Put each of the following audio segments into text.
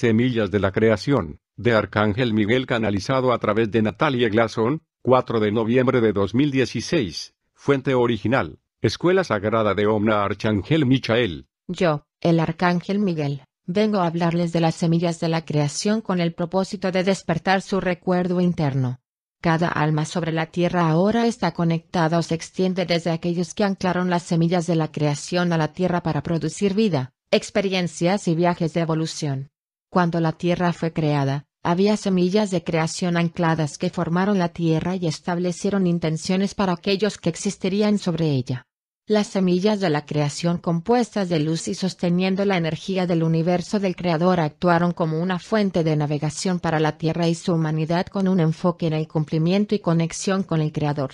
Semillas de la Creación, de Arcángel Miguel canalizado a través de Natalia Glasson, 4 de noviembre de 2016. Fuente original, Escuela Sagrada de Omna Arcángel Michael. Yo, el Arcángel Miguel, vengo a hablarles de las semillas de la creación con el propósito de despertar su recuerdo interno. Cada alma sobre la tierra ahora está conectada o se extiende desde aquellos que anclaron las semillas de la creación a la tierra para producir vida, experiencias y viajes de evolución. Cuando la Tierra fue creada, había semillas de creación ancladas que formaron la Tierra y establecieron intenciones para aquellos que existirían sobre ella. Las semillas de la creación compuestas de luz y sosteniendo la energía del universo del Creador actuaron como una fuente de navegación para la Tierra y su humanidad con un enfoque en el cumplimiento y conexión con el Creador.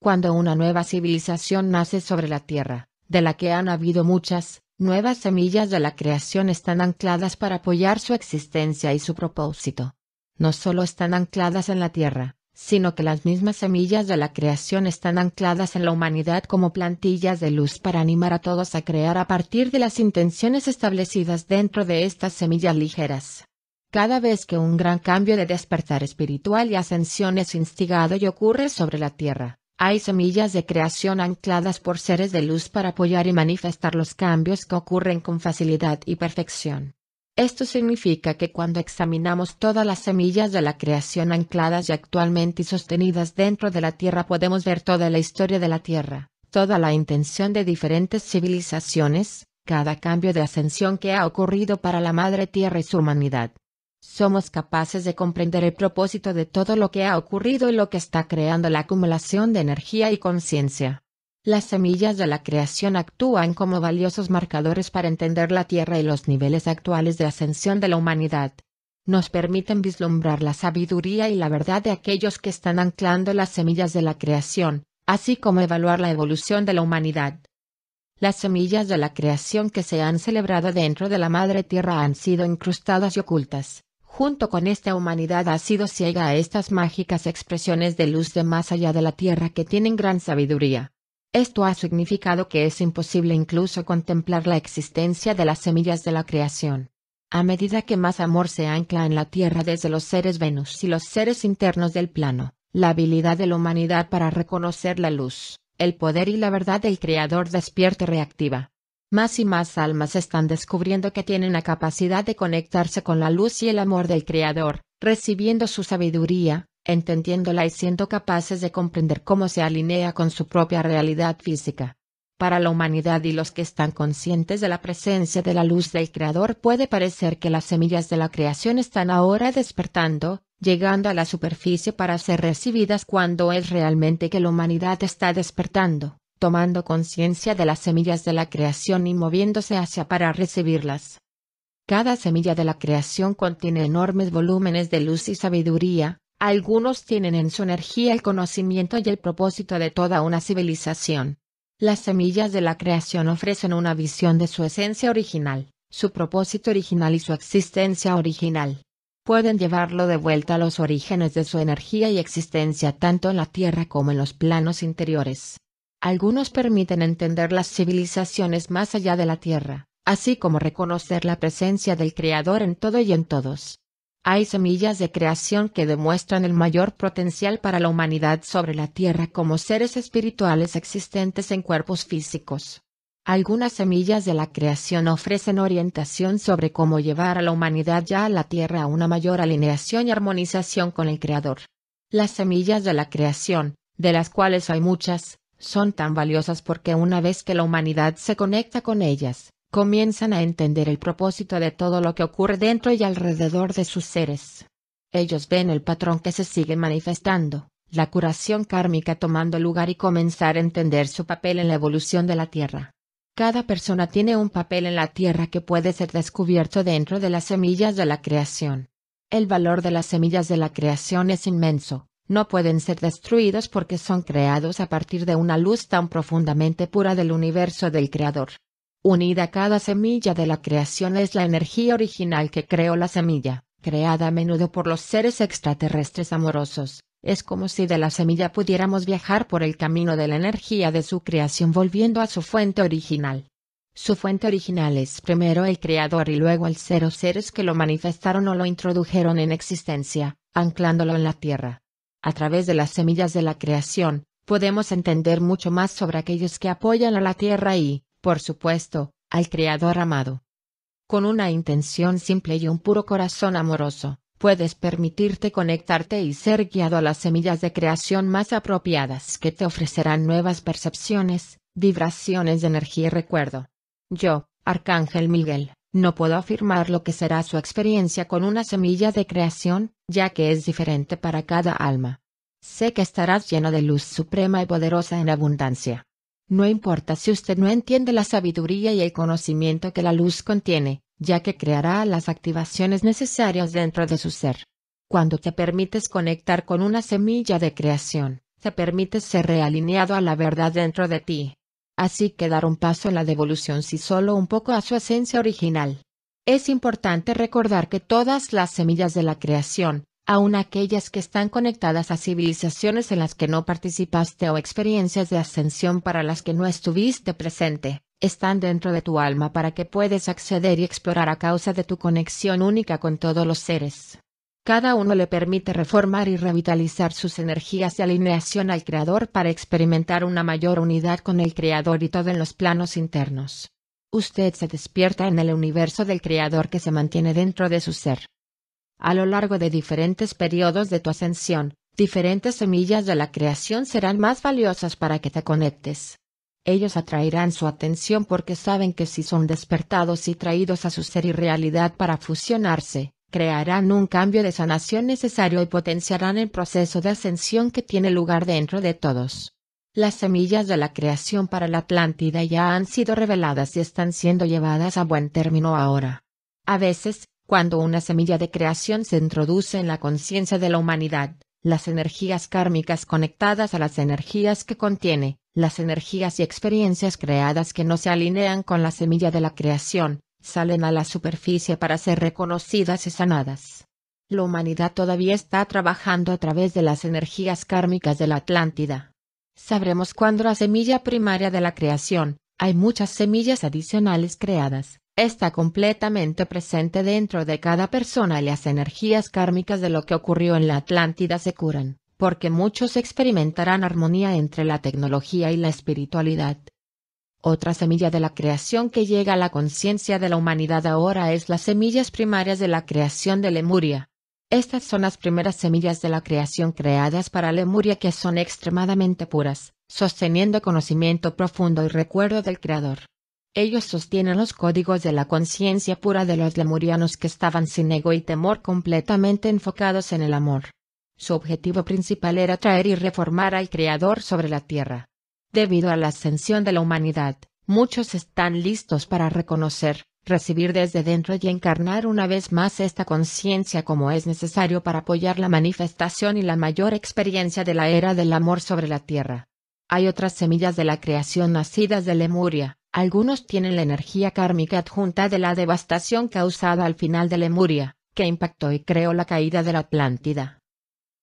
Cuando una nueva civilización nace sobre la Tierra, de la que han habido muchas, Nuevas semillas de la creación están ancladas para apoyar su existencia y su propósito. No solo están ancladas en la tierra, sino que las mismas semillas de la creación están ancladas en la humanidad como plantillas de luz para animar a todos a crear a partir de las intenciones establecidas dentro de estas semillas ligeras. Cada vez que un gran cambio de despertar espiritual y ascensión es instigado y ocurre sobre la tierra, hay semillas de creación ancladas por seres de luz para apoyar y manifestar los cambios que ocurren con facilidad y perfección. Esto significa que cuando examinamos todas las semillas de la creación ancladas y actualmente sostenidas dentro de la Tierra podemos ver toda la historia de la Tierra, toda la intención de diferentes civilizaciones, cada cambio de ascensión que ha ocurrido para la Madre Tierra y su humanidad somos capaces de comprender el propósito de todo lo que ha ocurrido y lo que está creando la acumulación de energía y conciencia. Las semillas de la creación actúan como valiosos marcadores para entender la Tierra y los niveles actuales de ascensión de la humanidad. Nos permiten vislumbrar la sabiduría y la verdad de aquellos que están anclando las semillas de la creación, así como evaluar la evolución de la humanidad. Las semillas de la creación que se han celebrado dentro de la Madre Tierra han sido incrustadas y ocultas junto con esta humanidad ha sido ciega a estas mágicas expresiones de luz de más allá de la Tierra que tienen gran sabiduría. Esto ha significado que es imposible incluso contemplar la existencia de las semillas de la creación. A medida que más amor se ancla en la Tierra desde los seres Venus y los seres internos del plano, la habilidad de la humanidad para reconocer la luz, el poder y la verdad del Creador despierta reactiva. Más y más almas están descubriendo que tienen la capacidad de conectarse con la luz y el amor del Creador, recibiendo su sabiduría, entendiéndola y siendo capaces de comprender cómo se alinea con su propia realidad física. Para la humanidad y los que están conscientes de la presencia de la luz del Creador puede parecer que las semillas de la creación están ahora despertando, llegando a la superficie para ser recibidas cuando es realmente que la humanidad está despertando tomando conciencia de las semillas de la creación y moviéndose hacia para recibirlas. Cada semilla de la creación contiene enormes volúmenes de luz y sabiduría, algunos tienen en su energía el conocimiento y el propósito de toda una civilización. Las semillas de la creación ofrecen una visión de su esencia original, su propósito original y su existencia original. Pueden llevarlo de vuelta a los orígenes de su energía y existencia tanto en la Tierra como en los planos interiores. Algunos permiten entender las civilizaciones más allá de la Tierra, así como reconocer la presencia del Creador en todo y en todos. Hay semillas de creación que demuestran el mayor potencial para la humanidad sobre la Tierra como seres espirituales existentes en cuerpos físicos. Algunas semillas de la creación ofrecen orientación sobre cómo llevar a la humanidad ya a la Tierra a una mayor alineación y armonización con el Creador. Las semillas de la creación, de las cuales hay muchas, son tan valiosas porque una vez que la humanidad se conecta con ellas, comienzan a entender el propósito de todo lo que ocurre dentro y alrededor de sus seres. Ellos ven el patrón que se sigue manifestando, la curación kármica tomando lugar y comenzar a entender su papel en la evolución de la Tierra. Cada persona tiene un papel en la Tierra que puede ser descubierto dentro de las semillas de la creación. El valor de las semillas de la creación es inmenso, no pueden ser destruidos porque son creados a partir de una luz tan profundamente pura del universo del Creador. Unida cada semilla de la creación es la energía original que creó la semilla, creada a menudo por los seres extraterrestres amorosos. Es como si de la semilla pudiéramos viajar por el camino de la energía de su creación volviendo a su fuente original. Su fuente original es primero el creador y luego el ser o seres que lo manifestaron o lo introdujeron en existencia, anclándolo en la tierra. A través de las semillas de la creación, podemos entender mucho más sobre aquellos que apoyan a la tierra y, por supuesto, al Creador amado. Con una intención simple y un puro corazón amoroso, puedes permitirte conectarte y ser guiado a las semillas de creación más apropiadas que te ofrecerán nuevas percepciones, vibraciones de energía y recuerdo. Yo, Arcángel Miguel, no puedo afirmar lo que será su experiencia con una semilla de creación, ya que es diferente para cada alma. Sé que estarás lleno de luz suprema y poderosa en abundancia. No importa si usted no entiende la sabiduría y el conocimiento que la luz contiene, ya que creará las activaciones necesarias dentro de su ser. Cuando te permites conectar con una semilla de creación, te permites ser realineado a la verdad dentro de ti así que dar un paso en la devolución si solo un poco a su esencia original. Es importante recordar que todas las semillas de la creación, aun aquellas que están conectadas a civilizaciones en las que no participaste o experiencias de ascensión para las que no estuviste presente, están dentro de tu alma para que puedes acceder y explorar a causa de tu conexión única con todos los seres. Cada uno le permite reformar y revitalizar sus energías de alineación al creador para experimentar una mayor unidad con el creador y todo en los planos internos. Usted se despierta en el universo del creador que se mantiene dentro de su ser. A lo largo de diferentes periodos de tu ascensión, diferentes semillas de la creación serán más valiosas para que te conectes. Ellos atraerán su atención porque saben que si son despertados y traídos a su ser y realidad para fusionarse, crearán un cambio de sanación necesario y potenciarán el proceso de ascensión que tiene lugar dentro de todos. Las semillas de la creación para la Atlántida ya han sido reveladas y están siendo llevadas a buen término ahora. A veces, cuando una semilla de creación se introduce en la conciencia de la humanidad, las energías kármicas conectadas a las energías que contiene, las energías y experiencias creadas que no se alinean con la semilla de la creación, salen a la superficie para ser reconocidas y sanadas. La humanidad todavía está trabajando a través de las energías kármicas de la Atlántida. Sabremos cuándo la semilla primaria de la creación, hay muchas semillas adicionales creadas, está completamente presente dentro de cada persona y las energías kármicas de lo que ocurrió en la Atlántida se curan, porque muchos experimentarán armonía entre la tecnología y la espiritualidad. Otra semilla de la creación que llega a la conciencia de la humanidad ahora es las semillas primarias de la creación de Lemuria. Estas son las primeras semillas de la creación creadas para Lemuria que son extremadamente puras, sosteniendo conocimiento profundo y recuerdo del Creador. Ellos sostienen los códigos de la conciencia pura de los lemurianos que estaban sin ego y temor completamente enfocados en el amor. Su objetivo principal era traer y reformar al Creador sobre la tierra. Debido a la ascensión de la humanidad, muchos están listos para reconocer, recibir desde dentro y encarnar una vez más esta conciencia como es necesario para apoyar la manifestación y la mayor experiencia de la era del amor sobre la tierra. Hay otras semillas de la creación nacidas de Lemuria, algunos tienen la energía kármica adjunta de la devastación causada al final de Lemuria, que impactó y creó la caída de la Atlántida.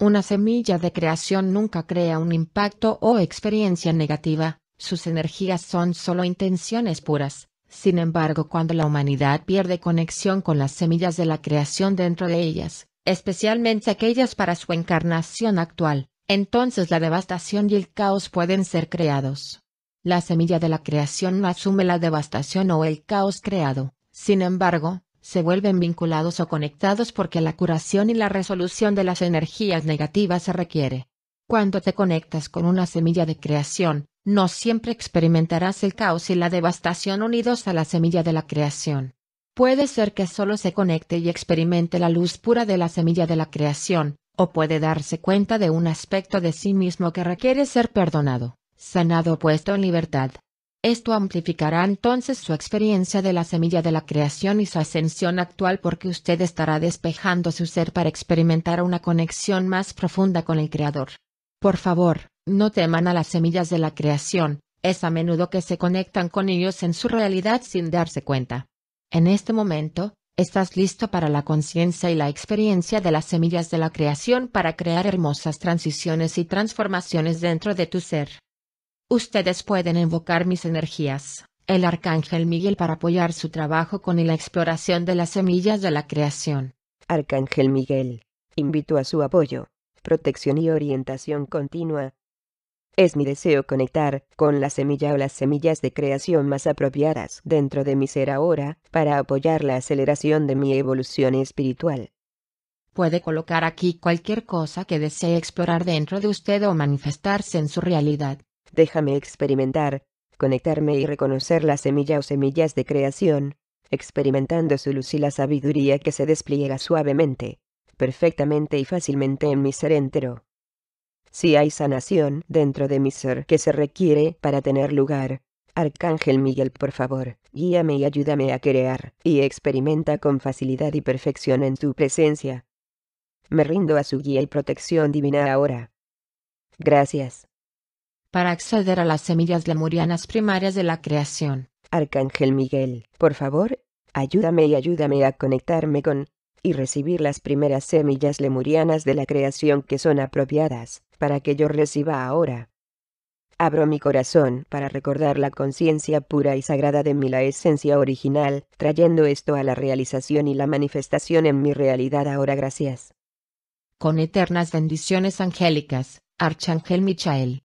Una semilla de creación nunca crea un impacto o experiencia negativa, sus energías son solo intenciones puras. Sin embargo, cuando la humanidad pierde conexión con las semillas de la creación dentro de ellas, especialmente aquellas para su encarnación actual, entonces la devastación y el caos pueden ser creados. La semilla de la creación no asume la devastación o el caos creado, sin embargo, se vuelven vinculados o conectados porque la curación y la resolución de las energías negativas se requiere. Cuando te conectas con una semilla de creación, no siempre experimentarás el caos y la devastación unidos a la semilla de la creación. Puede ser que solo se conecte y experimente la luz pura de la semilla de la creación, o puede darse cuenta de un aspecto de sí mismo que requiere ser perdonado, sanado o puesto en libertad. Esto amplificará entonces su experiencia de la semilla de la creación y su ascensión actual porque usted estará despejando su ser para experimentar una conexión más profunda con el Creador. Por favor, no teman a las semillas de la creación, es a menudo que se conectan con ellos en su realidad sin darse cuenta. En este momento, estás listo para la conciencia y la experiencia de las semillas de la creación para crear hermosas transiciones y transformaciones dentro de tu ser. Ustedes pueden invocar mis energías, el Arcángel Miguel para apoyar su trabajo con la exploración de las semillas de la creación. Arcángel Miguel, invito a su apoyo, protección y orientación continua. Es mi deseo conectar con la semilla o las semillas de creación más apropiadas dentro de mi ser ahora, para apoyar la aceleración de mi evolución espiritual. Puede colocar aquí cualquier cosa que desee explorar dentro de usted o manifestarse en su realidad déjame experimentar, conectarme y reconocer la semilla o semillas de creación, experimentando su luz y la sabiduría que se despliega suavemente, perfectamente y fácilmente en mi ser entero. Si hay sanación dentro de mi ser que se requiere para tener lugar, Arcángel Miguel, por favor, guíame y ayúdame a crear, y experimenta con facilidad y perfección en tu presencia. Me rindo a su guía y protección divina ahora. Gracias para acceder a las semillas lemurianas primarias de la creación. Arcángel Miguel, por favor, ayúdame y ayúdame a conectarme con y recibir las primeras semillas lemurianas de la creación que son apropiadas, para que yo reciba ahora. Abro mi corazón para recordar la conciencia pura y sagrada de mí, la esencia original, trayendo esto a la realización y la manifestación en mi realidad ahora gracias. Con eternas bendiciones angélicas, Arcángel Michael.